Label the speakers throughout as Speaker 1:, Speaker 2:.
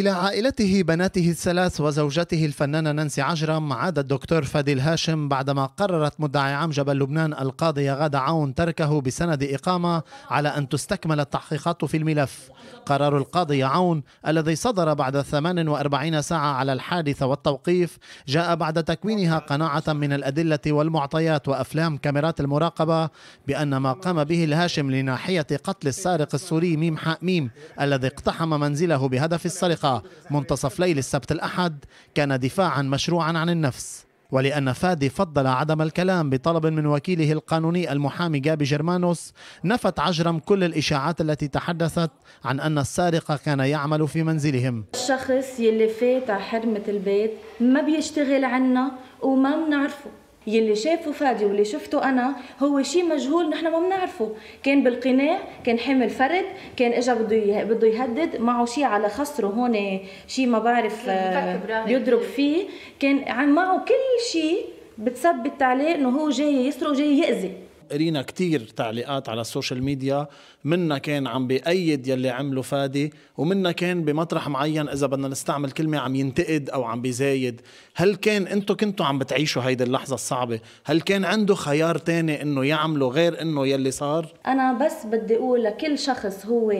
Speaker 1: إلى عائلته بناته الثلاث وزوجته الفنانة نانسي عجرم عاد الدكتور فادي الهاشم بعدما قررت مدعي عام جبل لبنان القاضية غادة عون تركه بسند إقامة على أن تستكمل التحقيقات في الملف قرار القاضي عون الذي صدر بعد 48 ساعة على الحادثة والتوقيف جاء بعد تكوينها قناعة من الأدلة والمعطيات وأفلام كاميرات المراقبة بأن ما قام به الهاشم لناحية قتل السارق السوري ميم حاميم ميم الذي اقتحم منزله بهدف السرقة منتصف ليل السبت الأحد كان دفاعا مشروعا عن النفس ولأن فادي فضل عدم الكلام بطلب من وكيله القانوني المحامي جابي جرمانوس نفت عجرم كل الإشاعات التي تحدثت عن أن السارق كان يعمل في منزلهم
Speaker 2: الشخص يلي فات على حرمة البيت ما بيشتغل عنا وما بنعرفه يلي شافه فادي واللي شفته انا هو شيء مجهول نحن ما بنعرفه كان بالقناع كان حامل فرد كان اجى بده بده يهدد معه شيء على خصره هون شيء ما بعرف آه، يضرب فيه كان معه كل شيء بتثبت عليه انه هو جاي يسرق جاي ياذي
Speaker 3: قرينا كتير تعليقات على السوشيال ميديا منا كان عم بأيد يلي عمله فادي ومنا كان بمطرح معين إذا بدنا نستعمل كلمة عم ينتقد أو عم بيزايد هل كان أنتو كنتوا عم بتعيشوا هيدي اللحظة الصعبة هل كان عنده خيار تاني إنه يعمله غير إنه يلي صار
Speaker 2: أنا بس بدي أقول لكل شخص هو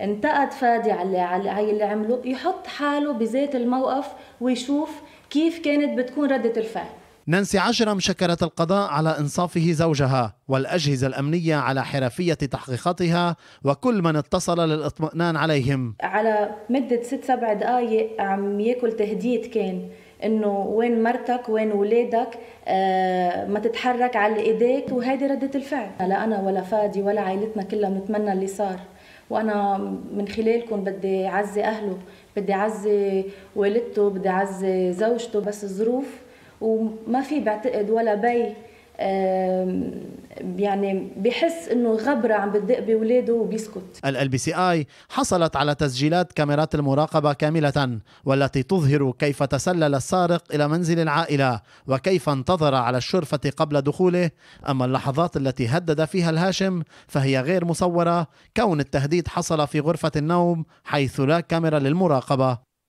Speaker 2: انتقد فادي على على اللي عمله يحط حاله بذات الموقف ويشوف كيف كانت بتكون ردة الفعل
Speaker 1: نانسي عجرم شكرت القضاء على انصافه زوجها والاجهزه الامنيه على حرفيه تحقيقاتها وكل من اتصل للاطمئنان عليهم
Speaker 2: على مده ست سبع دقائق عم ياكل تهديد كان انه وين مرتك وين ولادك آه ما تتحرك على ايديك وهيدي رده الفعل لا انا ولا فادي ولا عائلتنا كلها بنتمنى اللي صار وانا من خلالكم بدي اعزي اهله بدي اعزي والدته بدي اعزي زوجته بس الظروف وما في بعتقد ولا بي يعني بحس انه غبره عم بتدق باولاده وبيسكت
Speaker 1: ال بي سي اي حصلت على تسجيلات كاميرات المراقبه كامله والتي تظهر كيف تسلل السارق الى منزل العائله وكيف انتظر على الشرفه قبل دخوله اما اللحظات التي هدد فيها الهاشم فهي غير مصوره كون التهديد حصل في غرفه النوم حيث لا كاميرا للمراقبه